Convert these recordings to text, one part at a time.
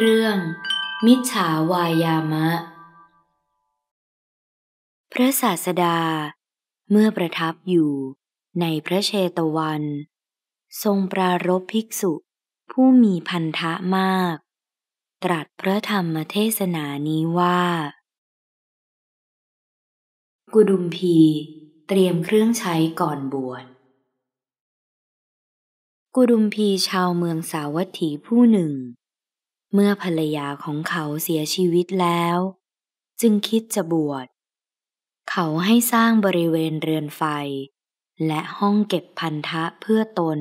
เรื่องมิจฉาวายามะ พระศาสดาเมื่อประทับอยู่ในพระเชตวัน ทรงปรารบภิกษุผู้มีพันธะมาก ตรัสพระธรรมเทศนานี้ว่า กุดุมพีเตรียมเครื่องใช้ก่อนบวชกุดุมพีชาวเมืองสาวัตถีผู้หนึ่งเมื่อภรรยาของเขาเสียชีวิตแล้ว จึงคิดจะบวชเขาให้สร้างบริเวณเรือนไฟ และห้องเก็บพันธะเพื่อตน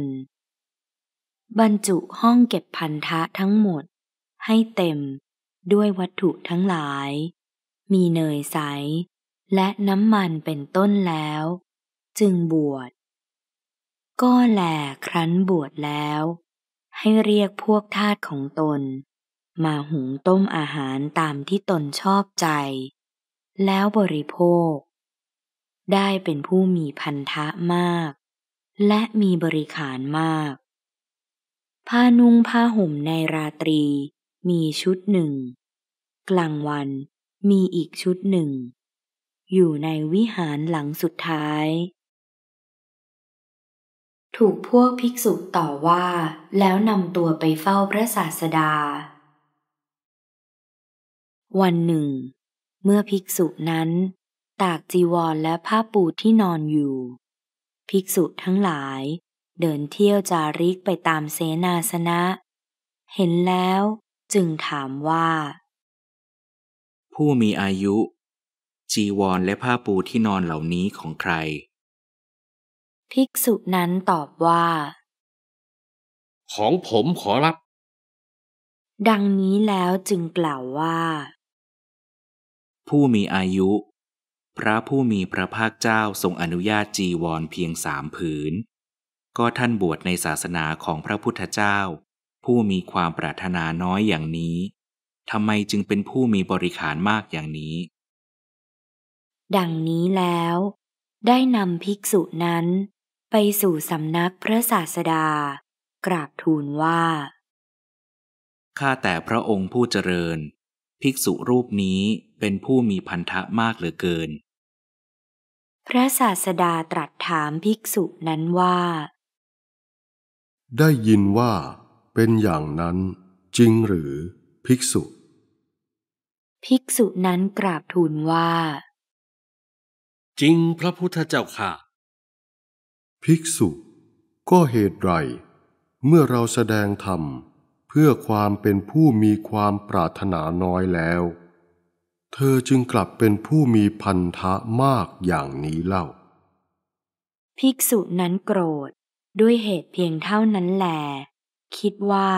บรรจุห้องเก็บพันธะทั้งหมดให้เต็มด้วยวัตถุทั้งหลาย มีเนยใสและน้ำมันเป็นต้นแล้ว จึงบวชก็แหลครั้นบวชแล้ว ให้เรียกพวกทาสของตนมาหุงต้มอาหารตามที่ตนชอบใจ แล้วบริโภค ได้เป็นผู้มีพันธะมาก และมีบริขารมาก ผ้านุ่งผ้าห่มในราตรีมีชุดหนึ่ง กลางวันมีอีกชุดหนึ่ง อยู่ในวิหารหลังสุดท้าย ถูกพวกภิกษุต่อว่าแล้วนำตัวไปเฝ้าพระศาสดาวันหนึ่ง เมื่อภิกษุนั้น ตากจีวรและผ้าปูที่นอนอยู่ ภิกษุทั้งหลาย เดินเที่ยวจาริกไปตามเสนาสนะ เห็นแล้วจึงถามว่า ผู้มีอายุ จีวรและผ้าปูที่นอนเหล่านี้ของใคร ภิกษุนั้นตอบว่า ของผมขอรับดังนี้แล้วจึงกล่าวว่าผู้มีอายุ พระผู้มีพระภาคเจ้าทรงอนุญาตจีวรเพียงสามผืน ก็ท่านบวชในศาสนาของพระพุทธเจ้า ผู้มีความปรารถนาน้อยอย่างนี้ทำไมจึงเป็นผู้มีบริขารมากอย่างนี้ ดังนี้แล้ว ได้นำภิกษุนั้นไปสู่สำนักพระศาสดา กราบทูลว่า ข้าแต่พระองค์ผู้เจริญภิกษุรูปนี้เป็นผู้มีพันธะมากเหลือเกิน พระศาสดาตรัสถามภิกษุนั้นว่า ได้ยินว่า เป็นอย่างนั้นจริงหรือ ภิกษุ ภิกษุนั้นกราบทูลว่า จริงพระพุทธเจ้าค่ะ ภิกษุ ก็เหตุไร เมื่อเราแสดงธรรมพื่อความเป็นผู้มีความปรารถนาน้อยแล้ว เธอจึงกลับเป็นผู้มีพันธะมากอย่างนี้เล่า ภิกษุนั้นโกรธด้วยเหตุเพียงเท่านั้นแหลคิดว่า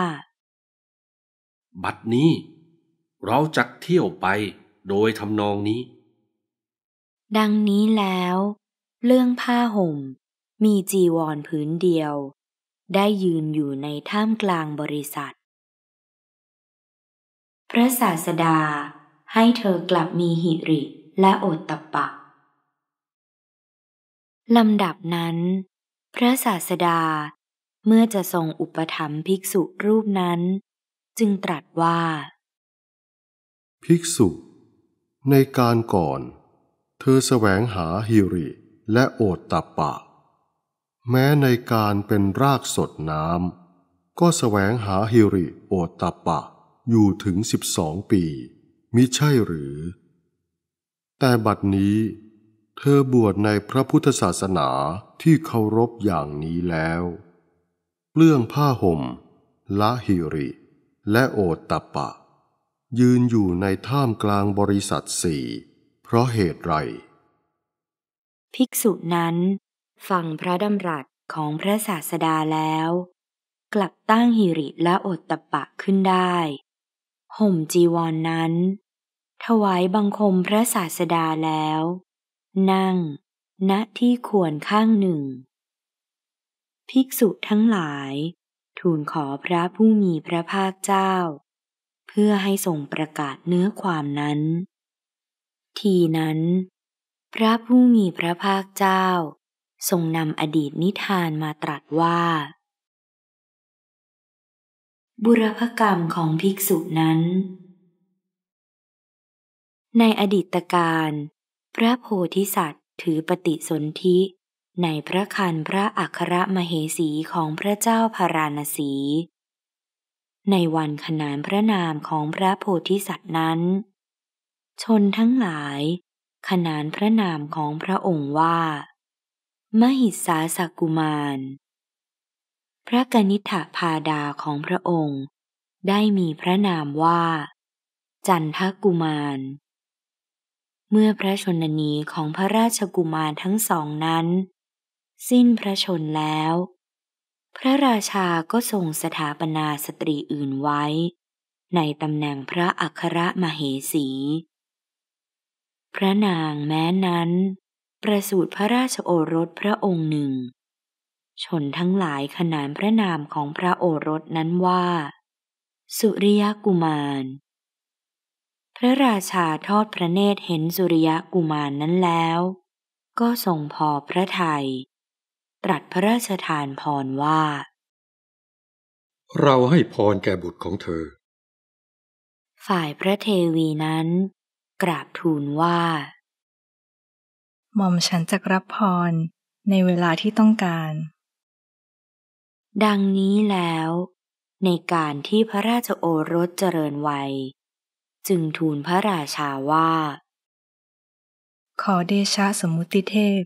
บัดนี้ เราจักเที่ยวไปโดยทำนองนี้ ดังนี้แล้ว เรื่องผ้าห่มมีจีวรผืนเดียว ได้ยืนอยู่ในท่ามกลางบริษัทพระศาสดาให้เธอกลับมีหิริและโอตตะปะลำดับนั้น พระศาสดาเมื่อจะทรงอุปถัมภิกษุรูปนั้น จึงตรัสว่า ภิกษุ ในการก่อน เธอสแสวงหาฮิริและโอตตะปะ แม้ในการเป็นรากสดน้ำก็สแสวงหาฮิริโอตตะปะอยู่ถึงสิบสองปี มิใช่หรือ แต่บัดนี้ เธอบวชในพระพุทธศาสนาที่เคารพอย่างนี้แล้วเปลื่องผ้าห่มละหิริ และโอตตะปะ ยืนอยู่ในท่ามกลางบริษัทสี่เพราะเหตุไร ภิกษุนั้น ฟังพระดำรัสของพระศาสดาแล้ว กลับตั้งหิริและโอตตะปะขึ้นได้ห่มจีวรนนั้น ถวายบังคมพระศาสดาแล้ว นั่ง ณที่ควรข้างหนึ่ง ภิกษุทั้งหลายทูลขอพระผู้มีพระภาคเจ้า เพื่อให้ทรงประกาศเนื้อความนั้น ทีนั้น พระผู้มีพระภาคเจ้า ทรงนำอดีตนิทานมาตรัสว่าบุรพกรรมของภิกษุนั้น ในอดีตการ พระโพธิสัตว์ถือปฏิสนธิในพระคันพระอัครมเหสี ของพระเจ้าพาราณสี ในวันขนานพระนามของพระโพธิสัตว์นั้น ชนทั้งหลาย ขนานพระนามของพระองค์ว่า มหิสาสกุมารพระกนิษฐาพาดาของพระองค์ ได้มีพระนามว่า จันทกุมาร เมื่อพระชนนีของพระราชกุมารทั้งสองนั้น สิ้นพระชนแล้ว พระราชาก็ทรงสถาปนาสตรีอื่นไว้ ในตำแหน่งพระอัครมเหสี พระนางแม้นั้น ประสูติพระราชโอรสพระองค์หนึ่งชนทั้งหลายขนานพระนามของพระโอรสนั้นว่า สุริยกุมาร พระราชาทอดพระเนตรเห็นสุริยกุมารนนั้นแล้ว ก็ทรงพอพระทยัยตรัสพระราชทานพรว่า เราให้พรแก่บุตรของเธอ ฝ่ายพระเทวีนั้น กราบทูลว่าหม่อมฉันจะรับพรในเวลาที่ต้องการดังนี้แล้ว ในการที่พระราชโอรสเจริญวัยจึงทูลพระราชาว่า ขอเดชะสมุติเทพ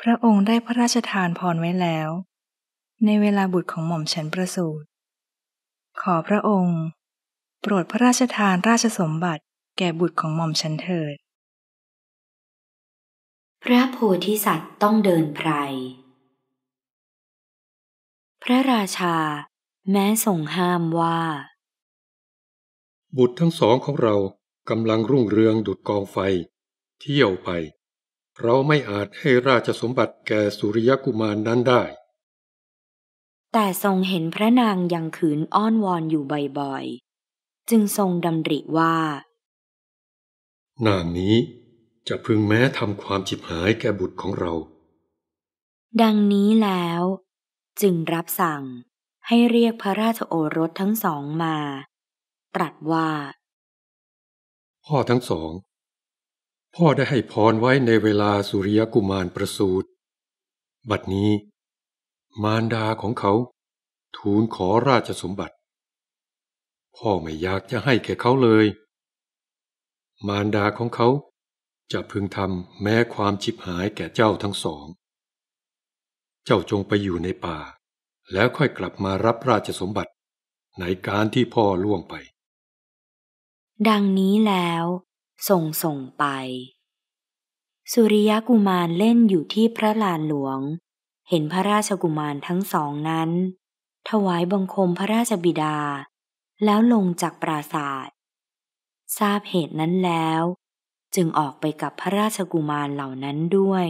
พระองค์ได้พระราชทานพรไว้แล้วในเวลาบุตรของหม่อมฉันประสูติขอพระองค์ โปรดพระราชทานราชสมบัติแก่บุตรของหม่อมฉันเถิด พระโพธิสัตว์ต้องเดินไพรพระราชา แม้ทรงห้ามว่า บุตรทั้งสองของเรากำลังรุ่งเรืองดุดกองไฟ เที่ยวไป เราไม่อาจให้ราชสมบัติแก่สุริยกุมารนนั้นได้ แต่ทรงเห็นพระนางยังขืนอ้อนวอนอยู่บ่อยๆจึงทรงดำริว่า นางนี้จะพึงแม้ทำความจิบหายแก่บุตรของเรา ดังนี้แล้วจึงรับสั่งให้เรียกพระราชโอรสทั้งสองมา ตรัสว่า พ่อทั้งสอง พ่อได้ให้พรไว้ในเวลาสุริยกุมารประสูติบัดนี้ มารดาของเขา ทูลขอราชสมบัติ พ่อไม่อยากจะให้แก่เขาเลย มารดาของเขาจะพึงทำแม้ความชิบหายแก่เจ้าทั้งสองเจ้าจงไปอยู่ในป่า แล้วค่อยกลับมารับราชสมบัติในการที่พ่อล่วงไป ดังนี้แล้วส่งส่งไป สุริยกุมารเล่นอยู่ที่พระลานหลวง เห็นพระราชกุมารทั้งสองนั้น ถวายบังคมพระราชบิดา แล้วลงจากปราศาสตร์ทราบเหตุนั้นแล้ว จึงออกไปกับพระราชกุมารเหล่านั้นด้วย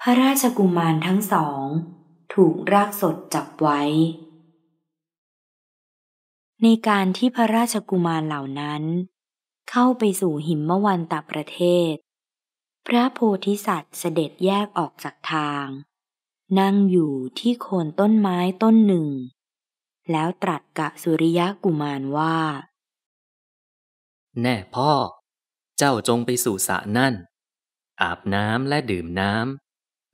พระราชกุมารทั้งสอง ถูกรากสดจับไว้ ในการที่พระราชกุมารเหล่านั้น เข้าไปสู่หิมมวันตประเทศ พระโพธิสัตว์เสด็จแยกออกจากทาง นั่งอยู่ที่โคนต้นไม้ต้นหนึ่ง แล้วตรัสกับสุริยะกุมารว่า แน่พ่อเจ้าจงไปสู่สระนั่น อาบน้ำและดื่มน้ำ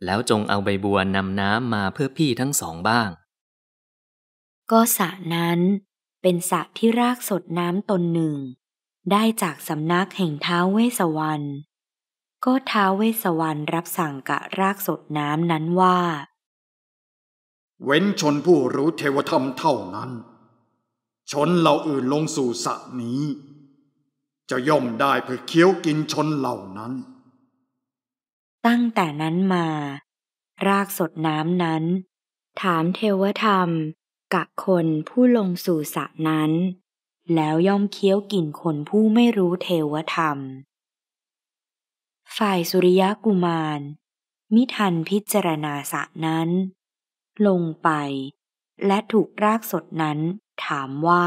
แล้วจงเอาใบบัวนำน้ำมาเพื่อพี่ทั้งสองบ้างก็สระนั้นเป็นสระที่รากสดน้ำตนหนึ่ง ได้จากสำนักแห่งท้าวเวสวรรณก็ท้าวเวสวรรณรับสั่งกะ รากสดน้ำนั้นว่า เว้นชนผู้รู้เทวธรรมเท่านั้น ชนเหล่าอื่นลงสู่สระนี้ จะย่อมได้เพื่อเคี้ยวกินชนเหล่านั้นตั้งแต่นั้นมา รากสดน้ำนั้น ถามเทวธรรม กับคนผู้ลงสู่สระนั้น แล้วย่อมเคี้ยวกินคนผู้ไม่รู้เทวธรรม ฝ่ายสุริยกุมาร มิทันพิจารณาสระนั้น ลงไปและถูกรากสดนั้นถามว่า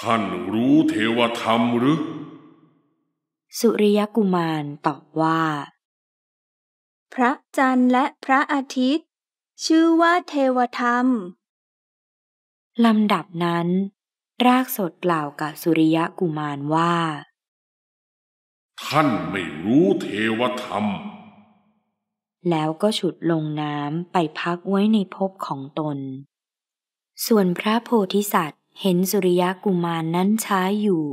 ท่านรู้เทวธรรมหรือสุริยกุมารตอบว่า พระจันทร์และพระอาทิตย์ ชื่อว่าเทวธรรม ลำดับนั้น รากสดกล่าวกับสุริยกุมารว่า ท่านไม่รู้เทวธรรม แล้วก็ฉุดลงน้ำไปพักไว้ในภพของตน ส่วนพระโพธิสัตว์เห็นสุริยกุมารนนั้นช้าอยู่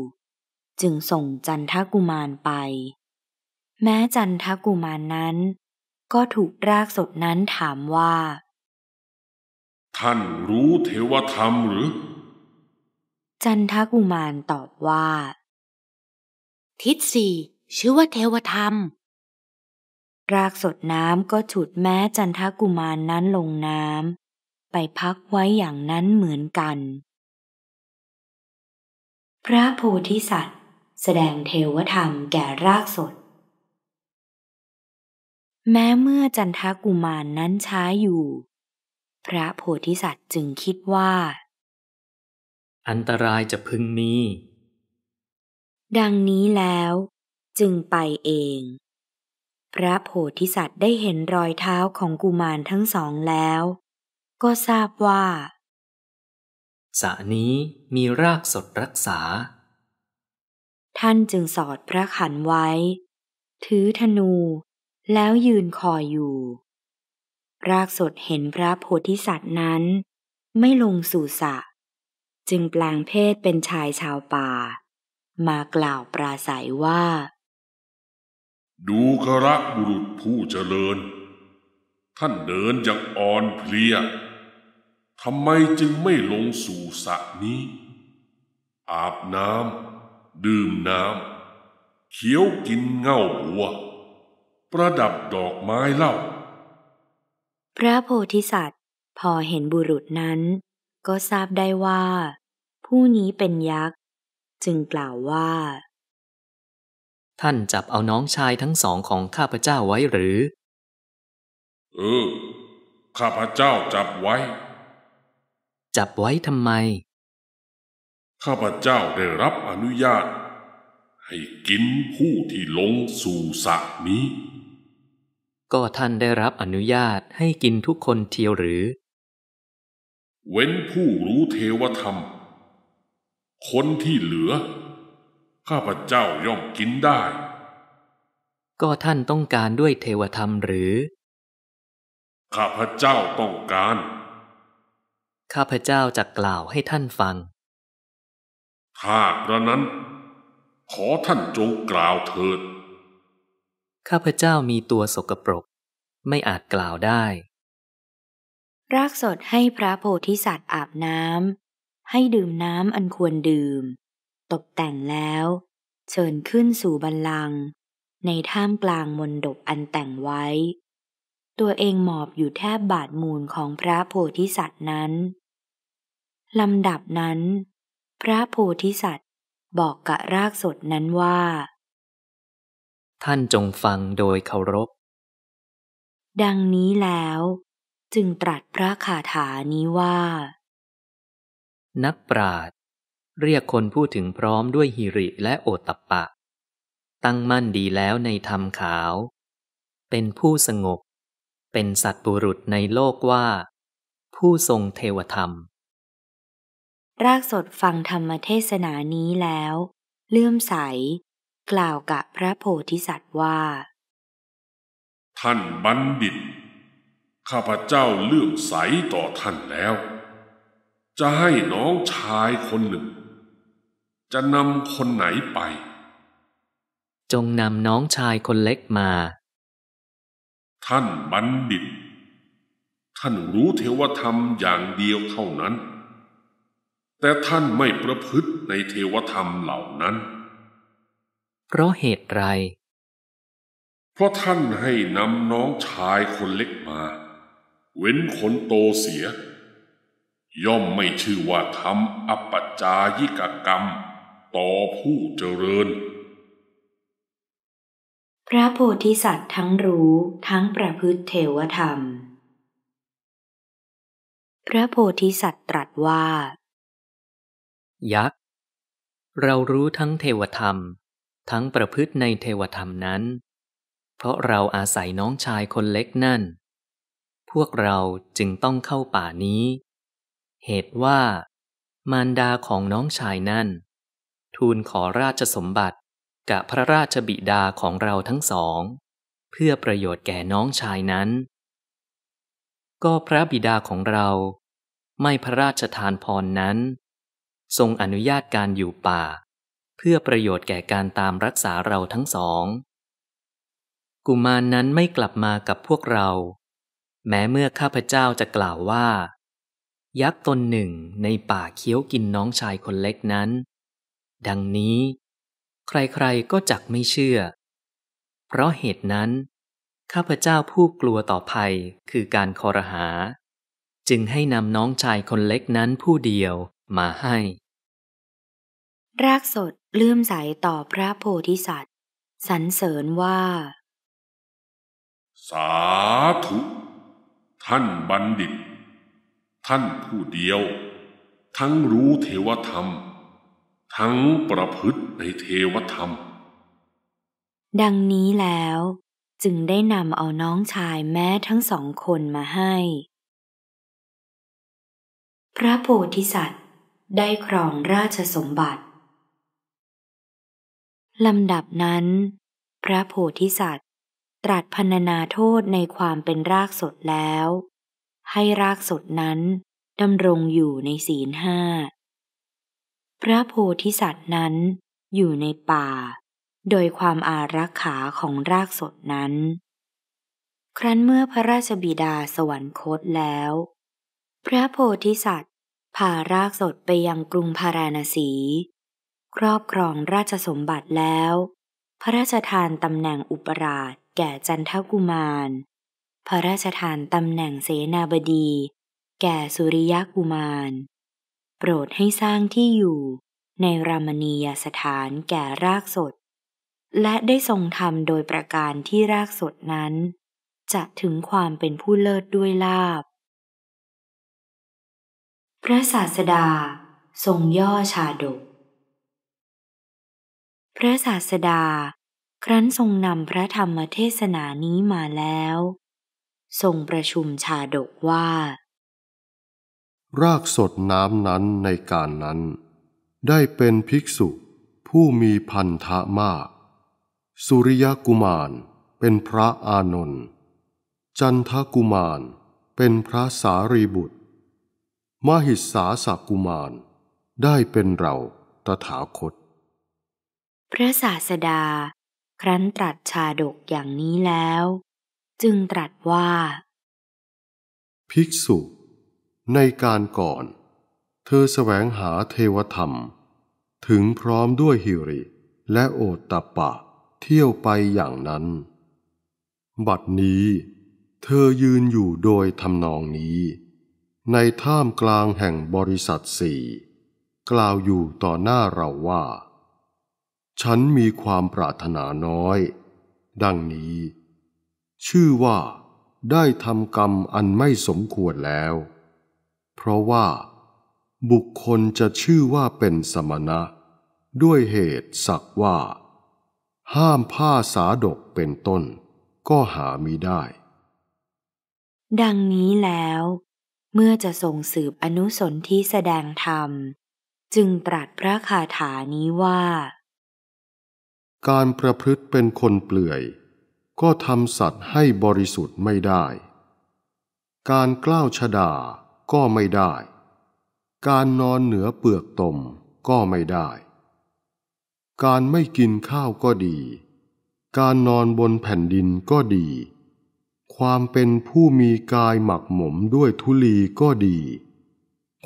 จึงส่งจันทกุมารไป แม้จันทกุมารนั้น ก็ถูกรากสดนั้นถามว่า ท่านรู้เทวธรรมหรือ จันทกุมารตอบว่า ทิศสี่ชื่อว่าเทวธรรม รากสดน้ำก็ฉุดแม้จันทกุมารนั้นลงน้ำไปพักไว้อย่างนั้นเหมือนกัน พระโพธิสัตว์แสดงเทวธรรมแก่รากสด แม้เมื่อจันทกุมารนนั้นช้าอยู่ พระโพธิสัตว์จึงคิดว่า อันตรายจะพึงมี ดังนี้แล้วจึงไปเอง พระโพธิสัตว์ได้เห็นรอยเท้าของกุมารทั้งสองแล้ว ก็ทราบว่าสะนี้มีรากสดรักษาท่านจึงสอดพระขันไว้ ถือธนูแล้วยืนคอยอยู่ รากสดเห็นพระโพธิสัตว์นั้น ไม่ลงสู่สะ จึงแปลงเพศเป็นชายชาวป่า มากล่าวปราศัยว่า ดูกระบุรุษผู้เจริญ ท่านเดินอย่างอ่อนเพลียทำไมจึงไม่ลงสู่สะนี้ อาบน้ำดื่มน้ำเคี้ยวกินเง่าหัว ประดับดอกไม้เล่า พระโพธิสัตว์พอเห็นบุรุษนั้น ก็ทราบได้ว่า ผู้นี้เป็นยักษ์ จึงกล่าวว่า ท่านจับเอาน้องชายทั้งสองของข้าพเจ้าไว้หรือ เออ ข้าพเจ้าจับไว้ จับไว้ทำไมข้าพเจ้าได้รับอนุญาตให้กินผู้ที่ลงสู่สระนี้ ก็ท่านได้รับอนุญาตให้กินทุกคนเทียวหรือ เว้นผู้รู้เทวธรรม คนที่เหลือ ข้าพเจ้าย่อมกินได้ ก็ท่านต้องการด้วยเทวธรรมหรือ ข้าพเจ้าต้องการ ข้าพเจ้าจะกล่าวให้ท่านฟังห้ากระนั้น ขอท่านจงกล่าวเถิด ข้าพเจ้ามีตัวสกปรก ไม่อาจกล่าวได้ รากสดให้พระโพธิสัตว์อาบน้ำให้ดื่มน้ำอันควรดื่ม ตกแต่งแล้ว เชิญขึ้นสู่บันลัง ในท่ามกลางมนดบอันแต่งไว้ ตัวเองหมอบอยู่แทบบาดมูลของพระโพธิสัตว์นั้นลำดับนั้นพระโพธิสัตว์บอกกะรากสดนั้นว่า ท่านจงฟังโดยเคารพ ดังนี้แล้ว จึงตรัสพระคาถานี้ว่า นักปราดเรียกคนพูดถึงพร้อมด้วยหิริและโอตัปปะ ตั้งมั่นดีแล้วในธรรมขาว เป็นผู้สงบเป็นสัตบุรุษในโลกว่า ผู้ทรงเทวธรรมรากสดฟังธรรมเทศนานี้แล้ว เลื่อมใสกล่าวกับพระโพธิสัตว์ว่า ท่านบัณฑิตข้าพเจ้าเลื่อมใสต่อท่านแล้ว จะให้น้องชายคนหนึ่ง จะนำคนไหนไป จงนำน้องชายคนเล็กมา ท่านบัณฑิตท่านรู้เทวธรรมอย่างเดียวเท่านั้นแต่ท่านไม่ประพฤติในเทวธรรมเหล่านั้น เพราะเหตุไร เพราะท่านให้นำน้องชายคนเล็กมา เว้นคนโตเสีย ย่อมไม่ชื่อว่าทำอปจจายิกกรรมต่อผู้เจริญ พระโพธิสัตว์ทั้งรู้ทั้งประพฤติเทวธรรม พระโพธิสัตว์ตรัสว่ายักษ์เรารู้ทั้งเทวธรรมทั้งประพฤติในเทวธรรมนั้น เพราะเราอาศัยน้องชายคนเล็กนั่น พวกเราจึงต้องเข้าป่านี้ เหตุว่า มารดาของน้องชายนั่น ทูลขอราชสมบัติกับพระราชบิดาของเราทั้งสอง เพื่อประโยชน์แก่น้องชายนั้น ก็พระบิดาของเราไม่พระราชทานพรนั้นทรงอนุญาตการอยู่ป่า เพื่อประโยชน์แก่การตามรักษาเราทั้งสอง กุมารนนั้นไม่กลับมากับพวกเรา แม้เมื่อข้าพเจ้าจะกล่าวว่า ยักษ์ตนหนึ่งในป่าเคี้ยวกินน้องชายคนเล็กนั้น ดังนี้ ใครๆก็จักไม่เชื่อ เพราะเหตุนั้น ข้าพเจ้าผู้กลัวต่อภัยคือการคอรหาจึงให้นำน้องชายคนเล็กนั้นผู้เดียวมาให้รากสดเลื่อมใสต่อพระโพธิสัตว์ สรรเสริญว่า สาธุ ท่านบัณฑิต ท่านผู้เดียว ทั้งรู้เทวธรรม ทั้งประพฤติในเทวธรรม ดังนี้แล้ว จึงได้นำเอาน้องชายแม้ทั้งสองคนมาให้ พระโพธิสัตว์ได้ครองราชสมบัติลำดับนั้น พระโพธิสัตว์ตรัสพรรณนาโทษในความเป็นรากสดแล้ว ให้รากสดนั้นดำรงอยู่ในศีลห้าพระโพธิสัตว์นั้นอยู่ในป่า โดยความอารักขาของรากสดนั้น ครั้นเมื่อพระราชบิดาสวรรคตแล้ว พระโพธิสัตว์พารากสดไปยังกรุงพาราณสีครอบครองราชสมบัติแล้ว พระราชทานตำแหน่งอุปราชแก่จันทกุมาร พระราชทานตำแหน่งเสนาบดี แก่สุริยกุมาร โปรดให้สร้างที่อยู่ในรามณียสถานแก่รากสด และได้ทรงทำโดยประการที่รากสดนั้น จะถึงความเป็นผู้เลิศด้วยลาบ พระศาสดา ทรงย่อชาดกพระศาสดาครั้นทรงนำพระธรรมเทศนานี้มาแล้ว ทรงประชุมชาดกว่า รากสดน้ำนั้นในการนั้น ได้เป็นภิกษุผู้มีพันธะมาก สุริยกุมารเป็นพระอานนท์จันทกุมาร เป็นพระสารีบุตรมหิสาสกุมาร ได้เป็นเราตถาคตพระศาสดา ครั้นตรัสชาดกอย่างนี้แล้ว จึงตรัสว่า ภิกษุ ในการก่อน เธอแสวงหาเทวธรรม ถึงพร้อมด้วยฮิริและโอตตะปะเที่ยวไปอย่างนั้น บัดนี้ เธอยืนอยู่โดยทำนองนี้ ในท่ามกลางแห่งบริษัทสี่กล่าวอยู่ต่อหน้าเราว่าฉันมีความปรารถนาน้อย ดังนี้ ชื่อว่าได้ทำกรรมอันไม่สมควรแล้ว เพราะว่าบุคคลจะชื่อว่าเป็นสมณะ ด้วยเหตุสักว่า ห้ามผ้าสาดกเป็นต้นก็หามีได้ ดังนี้แล้ว เมื่อจะส่งสืบอนุสนที่แสดงธรรม จึงตรัสพระคาถานี้ว่าการประพฤติเป็นคนเปลือย ก็ทำสัตว์ให้บริสุทธิ์ไม่ได้ การกล้าวชดาก็ไม่ได้ การนอนเหนือเปลือกตมก็ไม่ได้ การไม่กินข้าวก็ดี การนอนบนแผ่นดินก็ดี ความเป็นผู้มีกายหมักหมมด้วยทุลีก็ดี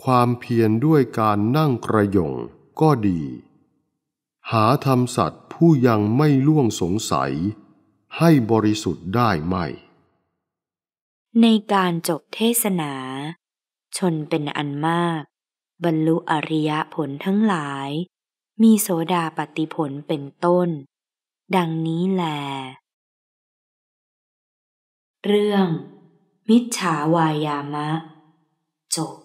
ความเพียรด้วยการนั่งกระยงก็ดีหาธรรมสัตว์ผู้ยังไม่ล่วงสงสัย ให้บริสุทธิ์ได้ไหม ในการจบเทศนา ชนเป็นอันมาก บรรลุอริยผลทั้งหลาย มีโสดาปฏิผลเป็นต้น ดังนี้แล เรื่อง มิจฉาวายามะจบ